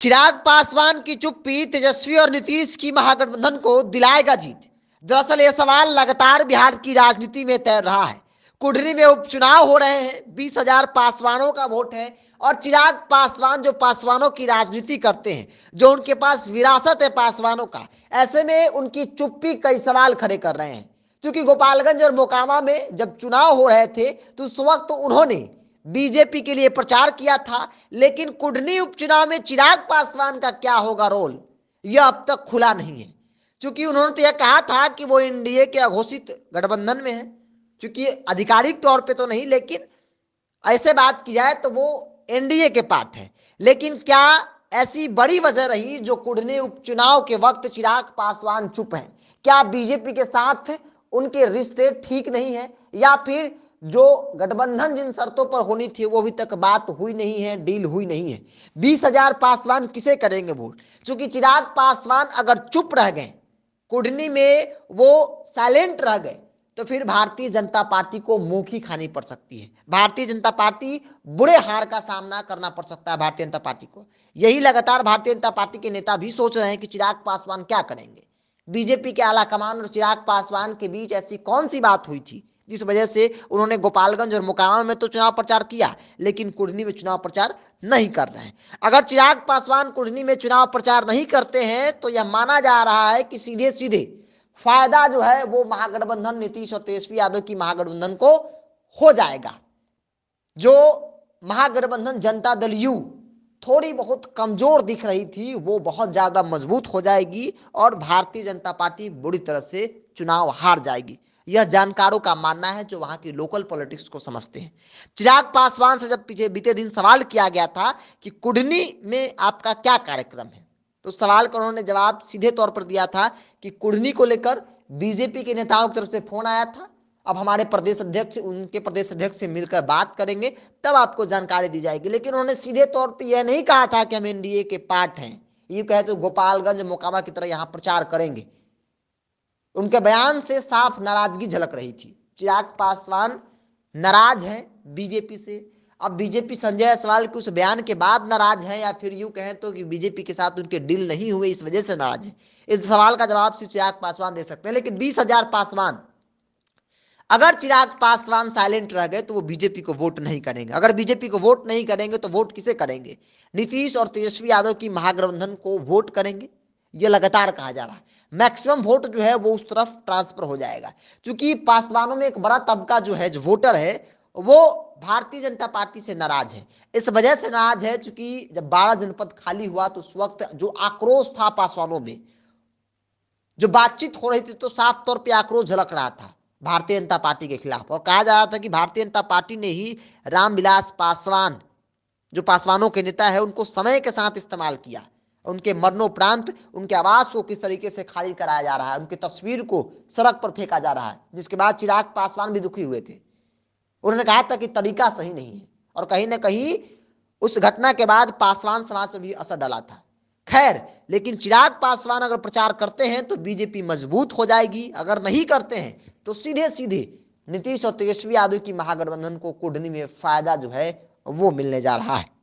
चिराग पासवान की चुप्पी तेजस्वी और नीतीश की महागठबंधन को दिलाएगा जीत दरअसल यह सवाल लगातार बिहार की राजनीति में तैर रहा है कुढ़नी में उपचुनाव हो रहे हैं बीस हजार पासवानों का वोट है और चिराग पासवान जो पासवानों की राजनीति करते हैं जो उनके पास विरासत है पासवानों का ऐसे में उनकी चुप्पी कई सवाल खड़े कर रहे हैं क्योंकि गोपालगंज और मोकामा में जब चुनाव हो रहे थे तो उस वक्त तो उन्होंने बीजेपी के लिए प्रचार किया था लेकिन कुडनी उपचुनाव में चिराग पासवान का क्या होगा रोल यह अब तक खुला नहीं है क्योंकि उन्होंने तो यह कहा था कि वो एनडीए के अघोषित गठबंधन में है क्योंकि आधिकारिक तौर पे तो नहीं लेकिन ऐसे बात की जाए तो वो एनडीए के पार्ट है लेकिन क्या ऐसी बड़ी वजह रही जो कुडनी उपचुनाव के वक्त चिराग पासवान चुप है क्या बीजेपी के साथ उनके रिश्ते ठीक नहीं है या फिर जो गठबंधन जिन शर्तों पर होनी थी वो अभी तक बात हुई नहीं है डील हुई नहीं है बीस हजार पासवान किसे करेंगे वोट चूंकि चिराग पासवान अगर चुप रह गए कुडनी में वो साइलेंट रह गए तो फिर भारतीय जनता पार्टी को मोखी खानी पड़ सकती है भारतीय जनता पार्टी बुरे हार का सामना करना पड़ सकता है भारतीय जनता पार्टी को यही लगातार भारतीय जनता पार्टी के नेता भी सोच रहे हैं कि चिराग पासवान क्या करेंगे बीजेपी के आलाकमान और चिराग पासवान के बीच ऐसी कौन सी बात हुई थी जिस वजह से उन्होंने गोपालगंज और मोकामा में तो चुनाव प्रचार किया लेकिन कुढ़नी में चुनाव प्रचार नहीं कर रहे हैं अगर चिराग पासवान कुढ़नी में चुनाव प्रचार नहीं करते हैं तो यह माना जा रहा है कि सीधे सीधे फायदा जो है वो महागठबंधन नीतीश और तेजस्वी यादव की महागठबंधन को हो जाएगा जो महागठबंधन जनता दल यू थोड़ी बहुत कमजोर दिख रही थी वो बहुत ज्यादा मजबूत हो जाएगी और भारतीय जनता पार्टी बुरी तरह से चुनाव हार जाएगी यह जानकारों का मानना है जो वहां की लोकल पॉलिटिक्स को समझते हैं चिराग पासवान से जब पीछे बीते दिन सवाल किया गया था कि कुडनी में आपका क्या कार्यक्रम है तो सवाल का उन्होंने जवाब सीधे तौर पर दिया था कि कुड़नी को लेकर बीजेपी के नेताओं की तरफ से फोन आया था अब हमारे प्रदेश अध्यक्ष उनके प्रदेश अध्यक्ष से मिलकर बात करेंगे तब आपको जानकारी दी जाएगी लेकिन उन्होंने सीधे तौर पर यह नहीं कहा था कि हम एनडीए के पार्ट हैं ये कहे तो गोपालगंज मोकामा की तरह यहाँ प्रचार करेंगे उनके बयान से साफ नाराजगी झलक रही थी चिराग पासवान नाराज हैं बीजेपी से अब बीजेपी संजय जायसवाल के उस बयान के बाद नाराज हैं या फिर यूं कहें तो कि बीजेपी के साथ उनके डील नहीं हुए इस वजह से नाराज हैं इस सवाल का जवाब सिर्फ चिराग पासवान दे सकते हैं लेकिन बीस हजार पासवान अगर चिराग पासवान साइलेंट रह गए तो वो बीजेपी को वोट नहीं करेंगे अगर बीजेपी को वोट नहीं करेंगे तो वोट किसे करेंगे नीतीश और तेजस्वी यादव की महागठबंधन को वोट करेंगे ये लगातार कहा जा रहा है मैक्सिमम वोट जो है वो उस तरफ ट्रांसफर हो जाएगा क्योंकि पासवानों में एक बड़ा तबका जो है जो वोटर है वो भारतीय जनता पार्टी से नाराज है इस वजह से नाराज है क्योंकि जब बारह जनपद खाली हुआ तो उस वक्त जो आक्रोश था पासवानों में जो बातचीत हो रही थी तो साफ तौर पर आक्रोश झलक रहा था भारतीय जनता पार्टी के खिलाफ और कहा जा रहा था कि भारतीय जनता पार्टी ने ही रामविलास पासवान जो पासवानों के नेता है उनको समय के साथ इस्तेमाल किया उनके मरणोपरांत उनके आवास को किस तरीके से खाली कराया जा रहा है उनकी तस्वीर को सड़क पर फेंका जा रहा है जिसके बाद चिराग पासवान भी दुखी हुए थे उन्होंने कहा था कि तरीका सही नहीं है और कहीं ना कहीं उस घटना के बाद पासवान समाज पर भी असर डाला था खैर लेकिन चिराग पासवान अगर प्रचार करते हैं तो बीजेपी मजबूत हो जाएगी अगर नहीं करते हैं तो सीधे सीधे नीतीश और तेजस्वी यादव की महागठबंधन को कुडनी में फायदा जो है वो मिलने जा रहा है